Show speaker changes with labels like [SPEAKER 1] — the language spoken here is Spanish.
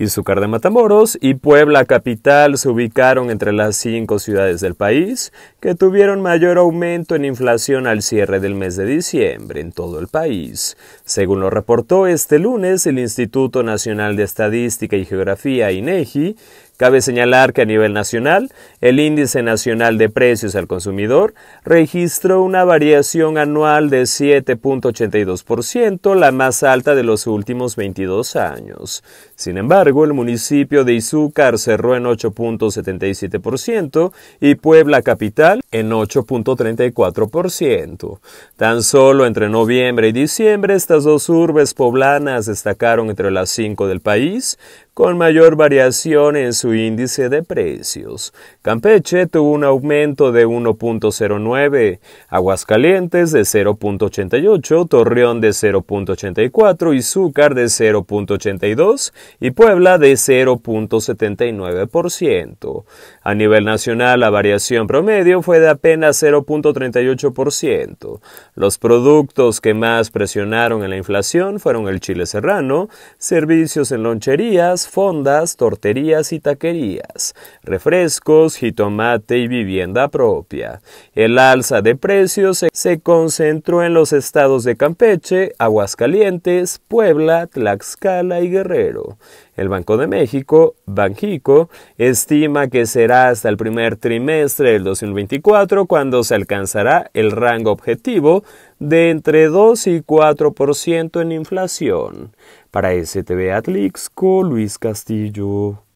[SPEAKER 1] Izúcar de Matamoros y Puebla Capital se ubicaron entre las cinco ciudades del país que tuvieron mayor aumento en inflación al cierre del mes de diciembre en todo el país, según lo reportó este lunes el Instituto Nacional de Estadística y Geografía INEGI, Cabe señalar que a nivel nacional, el índice nacional de precios al consumidor registró una variación anual de 7.82%, la más alta de los últimos 22 años. Sin embargo, el municipio de Izúcar cerró en 8.77% y Puebla Capital en 8.34%. Tan solo entre noviembre y diciembre, estas dos urbes poblanas destacaron entre las cinco del país, con mayor variación en su índice de precios. Campeche tuvo un aumento de 1.09, Aguascalientes de 0.88, Torreón de 0.84, Zúcar de 0.82 y Puebla de 0.79%. A nivel nacional, la variación promedio fue de apenas 0.38%. Los productos que más presionaron en la inflación fueron el chile serrano, servicios en loncherías, fondas, torterías y querías, refrescos, jitomate y vivienda propia. El alza de precios se concentró en los estados de Campeche, Aguascalientes, Puebla, Tlaxcala y Guerrero. El Banco de México, Banjico, estima que será hasta el primer trimestre del 2024 cuando se alcanzará el rango objetivo de entre 2 y 4% en inflación. Para STV Atlixco, Luis Castillo.